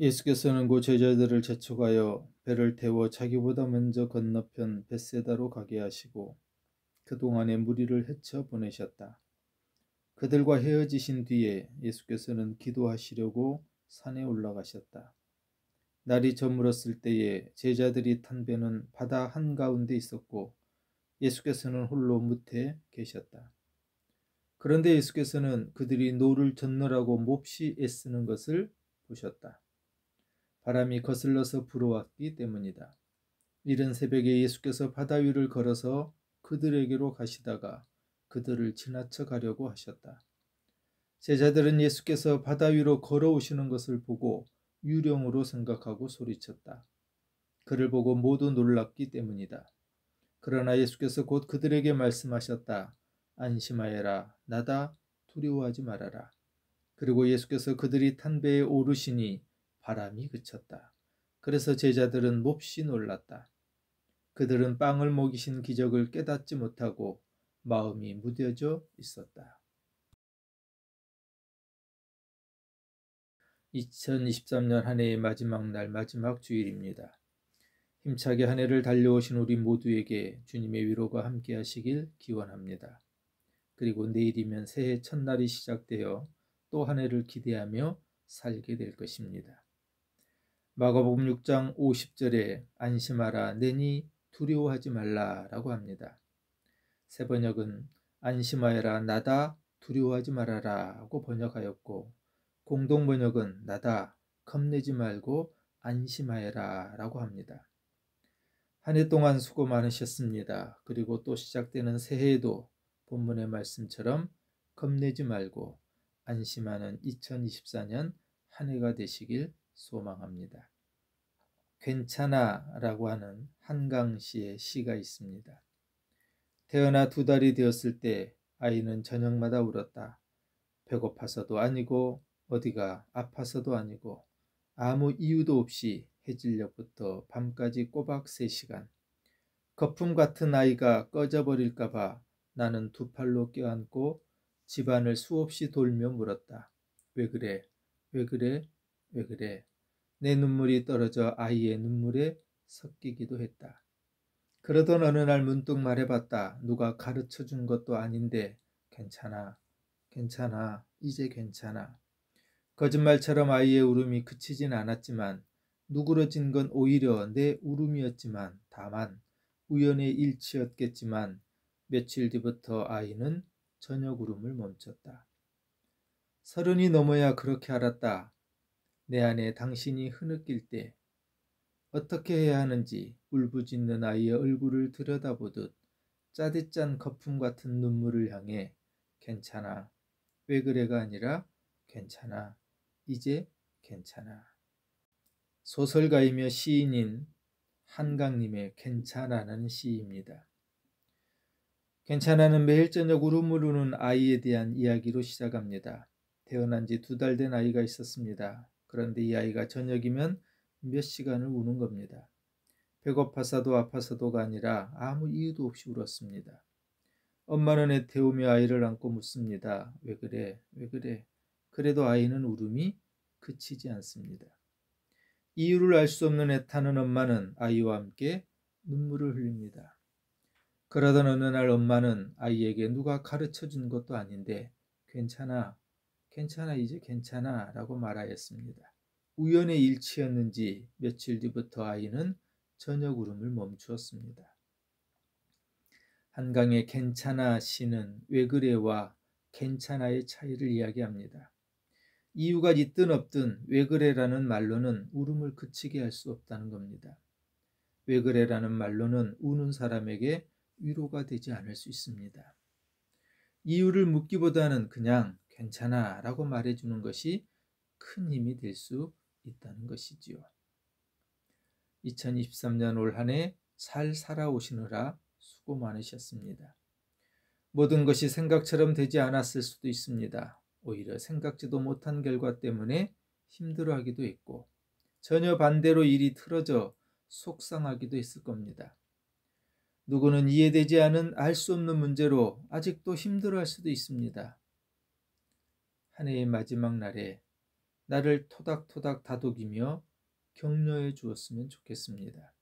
예수께서는 그 제자들을 재촉하여 배를 태워 자기보다 먼저 건너편 벳세다로 가게 하시고 그동안의 무리를 헤쳐 보내셨다. 그들과 헤어지신 뒤에 예수께서는 기도하시려고 산에 올라가셨다. 날이 저물었을 때에 제자들이 탄 배는 바다 한가운데 있었고 예수께서는 홀로 무태 계셨다. 그런데 예수께서는 그들이 노를 젓느라고 몹시 애쓰는 것을 보셨다. 바람이 거슬러서 불어왔기 때문이다. 이른 새벽에 예수께서 바다 위를 걸어서 그들에게로 가시다가 그들을 지나쳐 가려고 하셨다. 제자들은 예수께서 바다 위로 걸어오시는 것을 보고 유령으로 생각하고 소리쳤다. 그를 보고 모두 놀랐기 때문이다. 그러나 예수께서 곧 그들에게 말씀하셨다. 안심하여라. 나다. 두려워하지 말아라. 그리고 예수께서 그들이 탄 배에 오르시니 바람이 그쳤다. 그래서 제자들은 몹시 놀랐다. 그들은 빵을 먹이신 기적을 깨닫지 못하고 마음이 무뎌져 있었다. 2023년 한 해의 마지막 날 마지막 주일입니다. 힘차게 한 해를 달려오신 우리 모두에게 주님의 위로가 함께 하시길 기원합니다. 그리고 내일이면 새해 첫날이 시작되어 또 한 해를 기대하며 살게 될 것입니다. 마가복음 6장 50절에 안심하라 내니 두려워하지 말라라고 합니다. 새 번역은 안심하여라 나다 두려워하지 말아라고 번역하였고 공동 번역은 나다 겁내지 말고 안심하여라라고 합니다. 한 해 동안 수고 많으셨습니다. 그리고 또 시작되는 새해에도 본문의 말씀처럼 겁내지 말고 안심하는 2024년 한 해가 되시길 소망합니다. 괜찮아라고 하는 한강 씨의 시가 있습니다. 태어나 두 달이 되었을 때 아이는 저녁마다 울었다. 배고파서도 아니고 어디가 아파서도 아니고 아무 이유도 없이 해질녘부터 밤까지 꼬박 세시간 거품 같은 아이가 꺼져버릴까봐 나는 두 팔로 껴안고 집안을 수없이 돌며 물었다. 왜 그래? 왜 그래? 왜 그래? 내 눈물이 떨어져 아이의 눈물에 섞이기도 했다. 그러던 어느 날 문득 말해봤다. 누가 가르쳐 준 것도 아닌데 괜찮아. 괜찮아. 이제 괜찮아. 거짓말처럼 아이의 울음이 그치진 않았지만 누그러진 건 오히려 내 울음이었지만 다만 우연의 일치였겠지만 며칠 뒤부터 아이는 저녁 울음을 멈췄다. 서른이 넘어야 그렇게 알았다. 내 안에 당신이 흐느낄 때 어떻게 해야 하는지 울부짖는 아이의 얼굴을 들여다보듯 짜디짠 거품 같은 눈물을 향해 괜찮아. 왜 그래가 아니라 괜찮아. 이제 괜찮아. 소설가이며 시인인 한강님의 괜찮아는 시입니다. 괜찮아는 매일 저녁 울음을 우는 아이에 대한 이야기로 시작합니다. 태어난 지 두 달 된 아이가 있었습니다. 그런데 이 아이가 저녁이면 몇 시간을 우는 겁니다. 배고파서도 아파서도가 아니라 아무 이유도 없이 울었습니다. 엄마는 애태우며 아이를 안고 묻습니다. 왜 그래? 왜 그래? 그래도 아이는 울음이 그치지 않습니다. 이유를 알 수 없는 애타는 엄마는 아이와 함께 눈물을 흘립니다. 그러던 어느 날 엄마는 아이에게 누가 가르쳐 준 것도 아닌데 괜찮아 괜찮아 이제 괜찮아 라고 말하였습니다. 우연의 일치였는지 며칠 뒤부터 아이는 저녁 울음을 멈추었습니다. 한강의 괜찮아 시는 왜 그래와 괜찮아의 차이를 이야기합니다. 이유가 있든 없든 왜 그래라는 말로는 울음을 그치게 할 수 없다는 겁니다. 왜 그래라는 말로는 우는 사람에게 위로가 되지 않을 수 있습니다. 이유를 묻기보다는 그냥 괜찮아 라고 말해주는 것이 큰 힘이 될 수 있다는 것이지요. 2023년 올한해잘 살아오시느라 수고 많으셨습니다. 모든 것이 생각처럼 되지 않았을 수도 있습니다. 오히려 생각지도 못한 결과 때문에 힘들어하기도 했고 전혀 반대로 일이 틀어져 속상하기도 했을 겁니다. 누구는 이해되지 않은 알 수 없는 문제로 아직도 힘들어할 수도 있습니다. 한 해의 마지막 날에 나를 토닥토닥 다독이며 격려해 주었으면 좋겠습니다.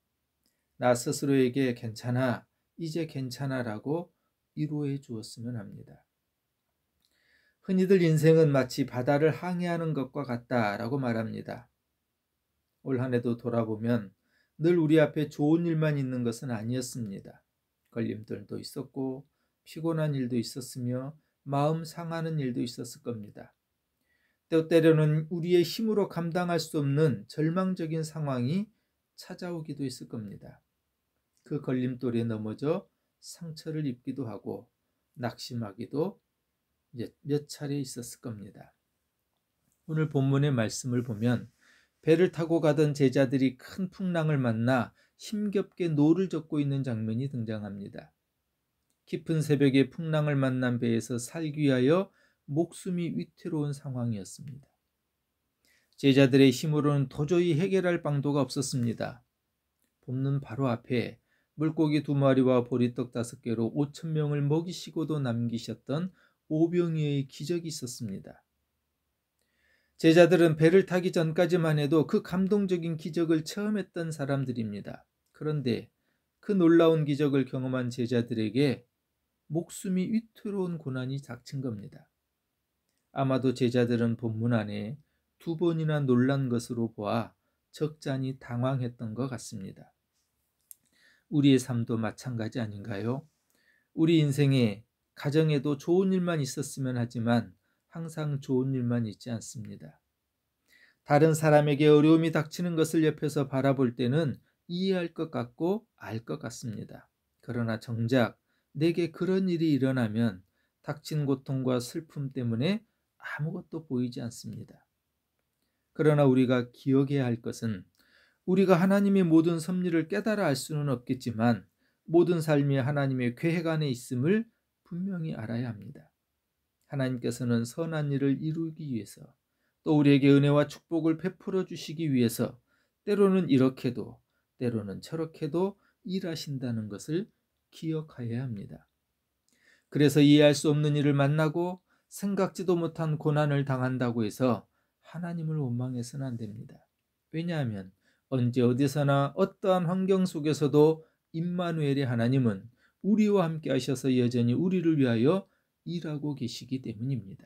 나 스스로에게 괜찮아, 이제 괜찮아 라고 위로해 주었으면 합니다. 흔히들 인생은 마치 바다를 항해하는 것과 같다 라고 말합니다. 올 한 해도 돌아보면 늘 우리 앞에 좋은 일만 있는 것은 아니었습니다. 걸림돌도 있었고, 피곤한 일도 있었으며, 마음 상하는 일도 있었을 겁니다. 또 때로는 우리의 힘으로 감당할 수 없는 절망적인 상황이 찾아오기도 있을 겁니다. 그 걸림돌에 넘어져 상처를 입기도 하고 낙심하기도 몇 차례 있었을 겁니다. 오늘 본문의 말씀을 보면 배를 타고 가던 제자들이 큰 풍랑을 만나 힘겹게 노를 젓고 있는 장면이 등장합니다. 깊은 새벽에 풍랑을 만난 배에서 살기 위하여 목숨이 위태로운 상황이었습니다. 제자들의 힘으로는 도저히 해결할 방도가 없었습니다. 봄는 바로 앞에 물고기 두 마리와 보리떡 다섯 개로 5천 명을 먹이시고도 남기셨던 오병이의 기적이 있었습니다. 제자들은 배를 타기 전까지만 해도 그 감동적인 기적을 처음 했던 사람들입니다. 그런데 그 놀라운 기적을 경험한 제자들에게 목숨이 위태로운 고난이 닥친 겁니다. 아마도 제자들은 본문 안에 두 번이나 놀란 것으로 보아 적잖이 당황했던 것 같습니다. 우리의 삶도 마찬가지 아닌가요? 우리 인생에 가정에도 좋은 일만 있었으면 하지만 항상 좋은 일만 있지 않습니다. 다른 사람에게 어려움이 닥치는 것을 옆에서 바라볼 때는 이해할 것 같고 알 것 같습니다. 그러나 정작 내게 그런 일이 일어나면 닥친 고통과 슬픔 때문에 아무것도 보이지 않습니다. 그러나 우리가 기억해야 할 것은 우리가 하나님의 모든 섭리를 깨달아 알 수는 없겠지만 모든 삶이 하나님의 계획 안에 있음을 분명히 알아야 합니다. 하나님께서는 선한 일을 이루기 위해서 또 우리에게 은혜와 축복을 베풀어 주시기 위해서 때로는 이렇게도 때로는 저렇게도 일하신다는 것을 기억하여야 합니다. 그래서 이해할 수 없는 일을 만나고 생각지도 못한 고난을 당한다고 해서 하나님을 원망해서는 안 됩니다. 왜냐하면 언제 어디서나 어떠한 환경 속에서도 임마누엘의 하나님은 우리와 함께 하셔서 여전히 우리를 위하여 일하고 계시기 때문입니다.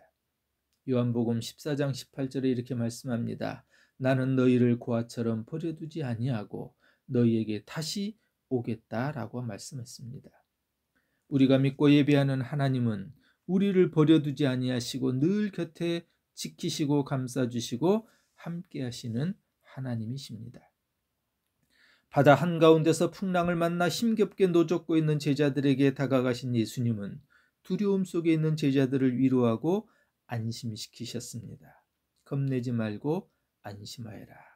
요한복음 14장 18절에 이렇게 말씀합니다. 나는 너희를 고아처럼 버려두지 아니하고 너희에게 다시 오겠다라고 말씀했습니다. 우리가 믿고 예배하는 하나님은 우리를 버려두지 아니하시고 늘 곁에 지키시고 감싸주시고 함께하시는 하나님이십니다. 바다 한가운데서 풍랑을 만나 힘겹게 노젓고 있는 제자들에게 다가가신 예수님은 두려움 속에 있는 제자들을 위로하고 안심시키셨습니다. 겁내지 말고 안심하여라.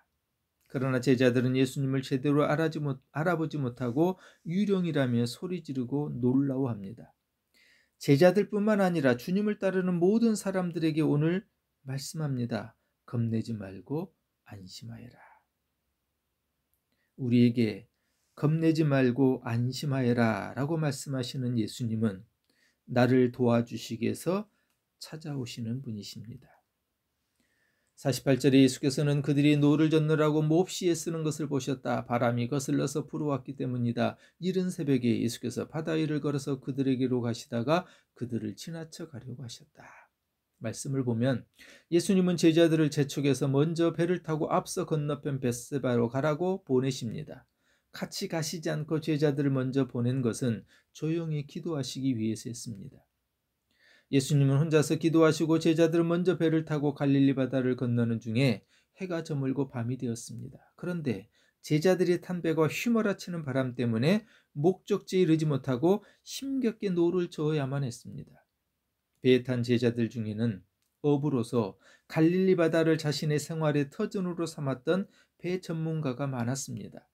그러나 제자들은 예수님을 제대로 못, 알아보지 못하고 유령이라며 소리 지르고 놀라워합니다. 제자들뿐만 아니라 주님을 따르는 모든 사람들에게 오늘 말씀합니다. 겁내지 말고 안심하여라. 우리에게 겁내지 말고 안심하여라 라고 말씀하시는 예수님은 나를 도와주시기 위해서 찾아오시는 분이십니다. 48절이 에숙께서는 그들이 노를 젓느라고 몹시 애쓰는 것을 보셨다. 바람이 거슬러서 불어왔기 때문이다. 이른 새벽에 예수께서 바다 위를 걸어서 그들에게로 가시다가 그들을 지나쳐 가려고 하셨다. 말씀을 보면 예수님은 제자들을 재촉해서 먼저 배를 타고 앞서 건너편 베스바로 가라고 보내십니다. 같이 가시지 않고 제자들을 먼저 보낸 것은 조용히 기도하시기 위해서였습니다. 예수님은 혼자서 기도하시고 제자들은 먼저 배를 타고 갈릴리 바다를 건너는 중에 해가 저물고 밤이 되었습니다. 그런데 제자들이 탄 배가 휘몰아치는 바람 때문에 목적지에 이르지 못하고 힘겹게 노를 저어야만 했습니다. 배에 탄 제자들 중에는 업으로서 갈릴리 바다를 자신의 생활의 터전으로 삼았던 배 전문가가 많았습니다.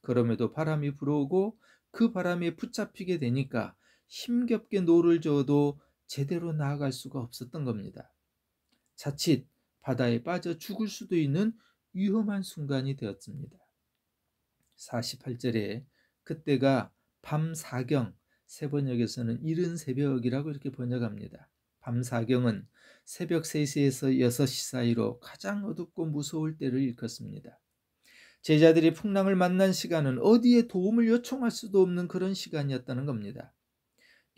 그럼에도 바람이 불어오고 그 바람에 붙잡히게 되니까 힘겹게 노를 저어도 제대로 나아갈 수가 없었던 겁니다. 자칫 바다에 빠져 죽을 수도 있는 위험한 순간이 되었습니다. 48절에 그때가 밤사경, 세번역에서는 이른 새벽이라고 이렇게 번역합니다. 밤사경은 새벽 3시에서 6시 사이로 가장 어둡고 무서울 때를 일컫습니다. 제자들이 풍랑을 만난 시간은 어디에 도움을 요청할 수도 없는 그런 시간이었다는 겁니다.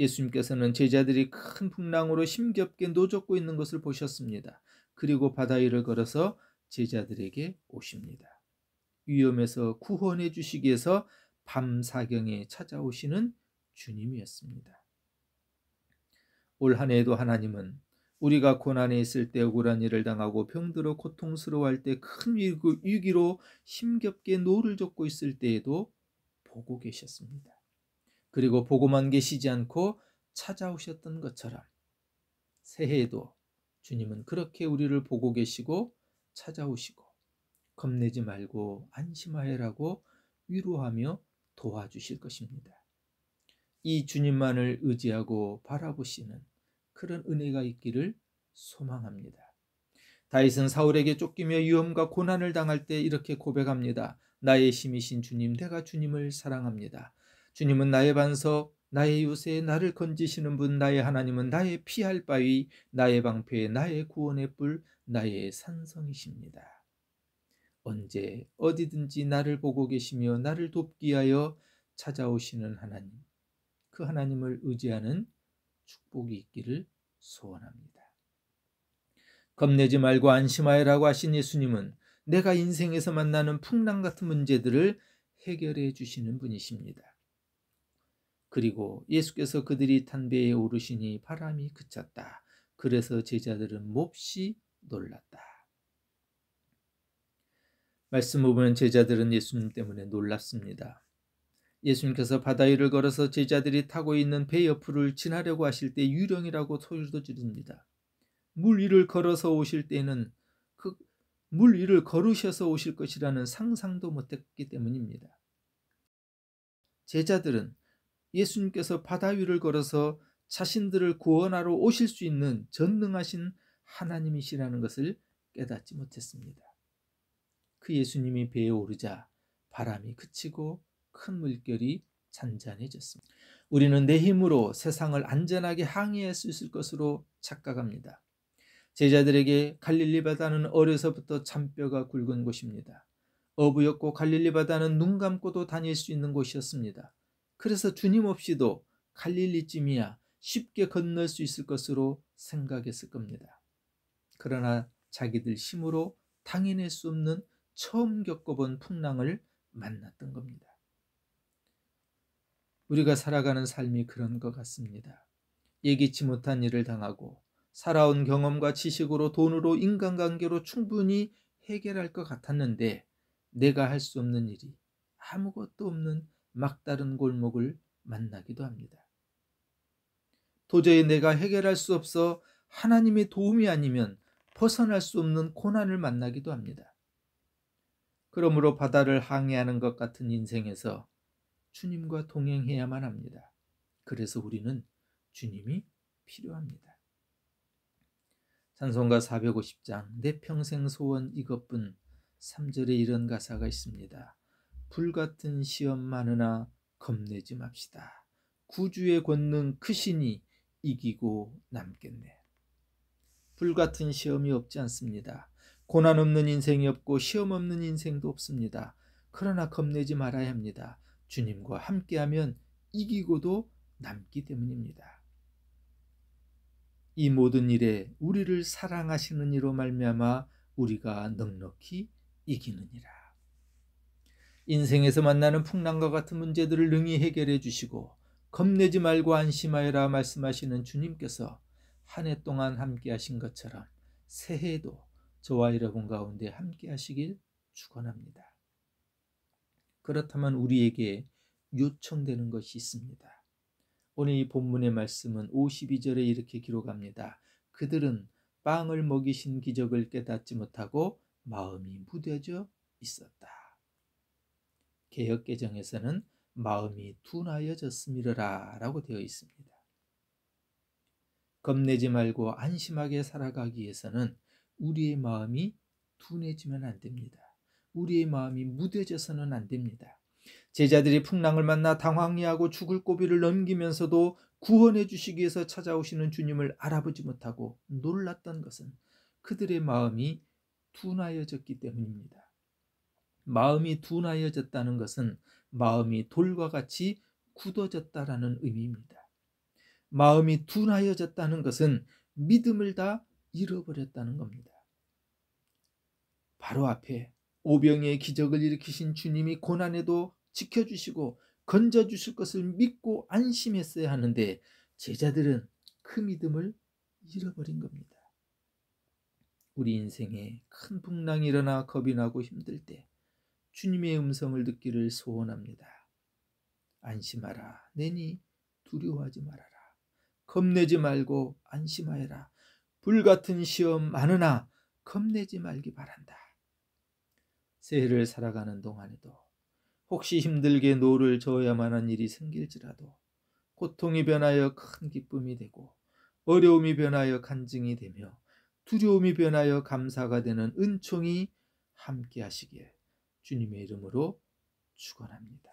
예수님께서는 제자들이 큰 풍랑으로 심겹게 노젓고 있는 것을 보셨습니다. 그리고 바다 위를 걸어서 제자들에게 오십니다. 위험에서 구원해 주시기 위해서 밤 사경에 찾아오시는 주님이었습니다. 올 한해에도 하나님은 우리가 고난에 있을 때 억울한 일을 당하고 병들어 고통스러워할 때 큰 위기로 심겹게 노를 젓고 있을 때에도 보고 계셨습니다. 그리고 보고만 계시지 않고 찾아오셨던 것처럼 새해에도 주님은 그렇게 우리를 보고 계시고 찾아오시고 겁내지 말고 안심하여라고 위로하며 도와주실 것입니다. 이 주님만을 의지하고 바라보시는 그런 은혜가 있기를 소망합니다. 다윗은 사울에게 쫓기며 위험과 고난을 당할 때 이렇게 고백합니다. 나의 힘이신 주님, 내가 주님을 사랑합니다. 주님은 나의 반석, 나의 요새, 나를 건지시는 분, 나의 하나님은 나의 피할 바위, 나의 방패, 나의 구원의 뿔, 나의 산성이십니다. 언제 어디든지 나를 보고 계시며 나를 돕기하여 찾아오시는 하나님, 그 하나님을 의지하는 축복이 있기를 소원합니다. 겁내지 말고 안심하여라고 하신 예수님은 내가 인생에서 만나는 풍랑 같은 문제들을 해결해 주시는 분이십니다. 그리고 예수께서 그들이 탄배에 오르시니 바람이 그쳤다. 그래서 제자들은 몹시 놀랐다. 말씀을 보면 제자들은 예수님 때문에 놀랐습니다. 예수님께서 바다 위를 걸어서 제자들이 타고 있는 배 옆을 지나려고 하실 때 유령이라고 소리도 지릅니다. 물 위를 걸어서 오실 때는 그 물 위를 걸으셔서 오실 것이라는 상상도 못했기 때문입니다. 제자들은 예수님께서 바다 위를 걸어서 자신들을 구원하러 오실 수 있는 전능하신 하나님이시라는 것을 깨닫지 못했습니다. 그 예수님이 배에 오르자 바람이 그치고 큰 물결이 잔잔해졌습니다. 우리는 내 힘으로 세상을 안전하게 항해할 수 있을 것으로 착각합니다. 제자들에게 갈릴리 바다는 어려서부터 잔뼈가 굵은 곳입니다. 어부였고 갈릴리 바다는 눈 감고도 다닐 수 있는 곳이었습니다. 그래서 주님 없이도 갈릴리쯤이야 쉽게 건널 수 있을 것으로 생각했을 겁니다. 그러나 자기들 힘으로 당해낼 수 없는 처음 겪어본 풍랑을 만났던 겁니다. 우리가 살아가는 삶이 그런 것 같습니다. 예기치 못한 일을 당하고 살아온 경험과 지식으로 돈으로 인간관계로 충분히 해결할 것 같았는데 내가 할 수 없는 일이 아무것도 없는 막다른 골목을 만나기도 합니다. 도저히 내가 해결할 수 없어 하나님의 도움이 아니면 벗어날 수 없는 고난을 만나기도 합니다. 그러므로 바다를 항해하는 것 같은 인생에서 주님과 동행해야만 합니다. 그래서 우리는 주님이 필요합니다. 찬송가 450장 내 평생 소원 이것뿐 3절에 이런 가사가 있습니다. 불같은 시험 많으나 겁내지 맙시다. 구주의 권능 크시니 이기고 남겠네. 불같은 시험이 없지 않습니다. 고난 없는 인생이 없고 시험 없는 인생도 없습니다. 그러나 겁내지 말아야 합니다. 주님과 함께하면 이기고도 남기 때문입니다. 이 모든 일에 우리를 사랑하시는 이로 말미암아 우리가 넉넉히 이기느니라. 인생에서 만나는 풍랑과 같은 문제들을 능히 해결해 주시고 겁내지 말고 안심하여라 말씀하시는 주님께서 한 해 동안 함께 하신 것처럼 새해에도 저와 여러분 가운데 함께 하시길 축원합니다. 그렇다면 우리에게 요청되는 것이 있습니다. 오늘 이 본문의 말씀은 52절에 이렇게 기록합니다. 그들은 빵을 먹이신 기적을 깨닫지 못하고 마음이 무뎌져 있었다. 개혁 개정에서는 마음이 둔하여졌음이라 라고 되어 있습니다. 겁내지 말고 안심하게 살아가기 위해서는 우리의 마음이 둔해지면 안 됩니다. 우리의 마음이 무뎌져서는 안 됩니다. 제자들이 풍랑을 만나 당황해하고 죽을 고비를 넘기면서도 구원해 주시기 위해서 찾아오시는 주님을 알아보지 못하고 놀랐던 것은 그들의 마음이 둔하여졌기 때문입니다. 마음이 둔하여졌다는 것은 마음이 돌과 같이 굳어졌다라는 의미입니다. 마음이 둔하여졌다는 것은 믿음을 다 잃어버렸다는 겁니다. 바로 앞에 오병의 기적을 일으키신 주님이 고난에도 지켜주시고 건져주실 것을 믿고 안심했어야 하는데 제자들은 그 믿음을 잃어버린 겁니다. 우리 인생에 큰 풍랑이 일어나 겁이 나고 힘들 때 주님의 음성을 듣기를 소원합니다. 안심하라. 내니 두려워하지 말아라. 겁내지 말고 안심하여라. 불같은 시험 많으나 겁내지 말기 바란다. 새해를 살아가는 동안에도 혹시 힘들게 노를 저어야만 한 일이 생길지라도 고통이 변하여 큰 기쁨이 되고 어려움이 변하여 간증이 되며 두려움이 변하여 감사가 되는 은총이 함께 하시길 주님의 이름으로 축원합니다.